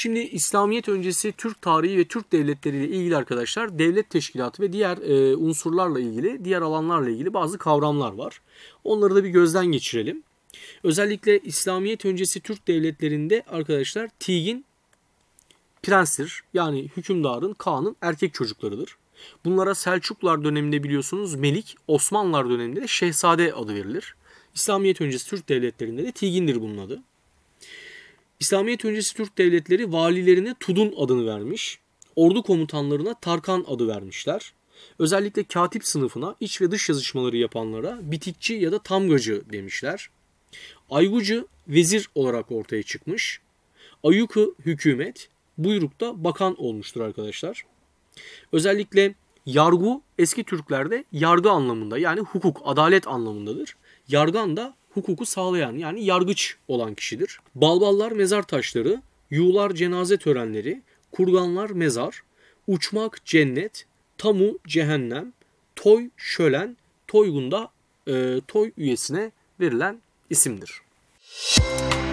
Şimdi İslamiyet öncesi Türk tarihi ve Türk devletleriyle ilgili arkadaşlar devlet teşkilatı ve diğer e, unsurlarla ilgili, diğer alanlarla ilgili bazı kavramlar var. Onları da bir gözden geçirelim. Özellikle İslamiyet öncesi Türk devletlerinde arkadaşlar Tigin prensir Yani hükümdarın, Kaan'ın erkek çocuklarıdır. Bunlara Selçuklar döneminde biliyorsunuz Melik, Osmanlılar döneminde de Şehzade adı verilir. İslamiyet öncesi Türk devletlerinde de Tigin'dir bunun adı. İslamiyet öncesi Türk devletleri valilerine Tudun adını vermiş, ordu komutanlarına Tarkan adı vermişler. Özellikle katip sınıfına iç ve dış yazışmaları yapanlara bitikçi ya da tamgacı demişler. Aygucu vezir olarak ortaya çıkmış. Ayuku hükümet, buyrukta bakan olmuştur arkadaşlar. Özellikle yargu eski Türklerde yargı anlamında yani hukuk, adalet anlamındadır. Yargan da hukuku sağlayan yani yargıç olan kişidir. Balballar mezar taşları, yuğlar cenaze törenleri, kurganlar mezar, uçmak cennet, tamu cehennem, toy şölen, toygunda e, toy üyesine verilen isimdir. Müzik